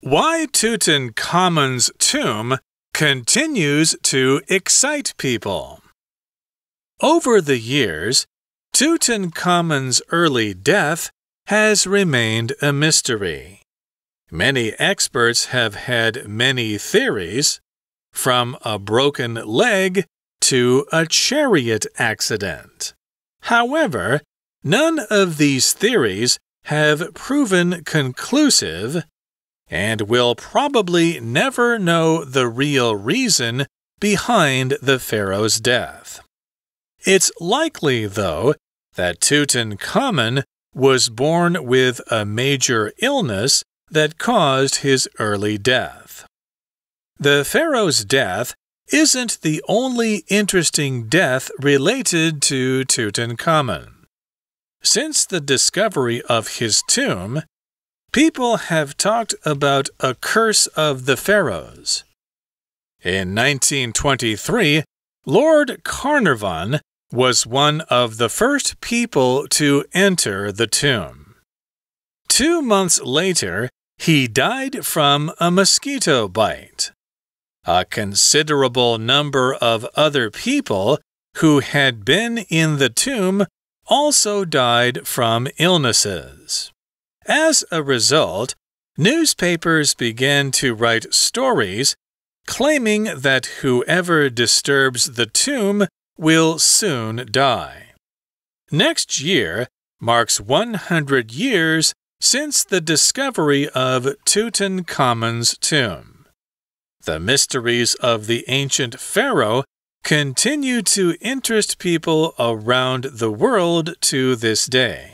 Why Tutankhamun's tomb continues to excite people. Over the years, Tutankhamun's early death has remained a mystery. Many experts have had many theories, from a broken leg to a chariot accident. However, none of these theories have proven conclusive and will probably never know the real reason behind the pharaoh's death. It's likely, though, that Tutankhamun was born with a major illness that caused his early death. The pharaoh's death isn't the only interesting death related to Tutankhamun. Since the discovery of his tomb, People have talked about a curse of the pharaohs. In 1923, Lord Carnarvon was one of the first people to enter the tomb. Two months later, he died from a mosquito bite. A considerable number of other people who had been in the tomb also died from illnesses. As a result, newspapers began to write stories claiming that whoever disturbs the tomb will soon die. Next year marks 100 years since the discovery of Tutankhamun's tomb. The mysteries of the ancient pharaoh continue to interest people around the world to this day.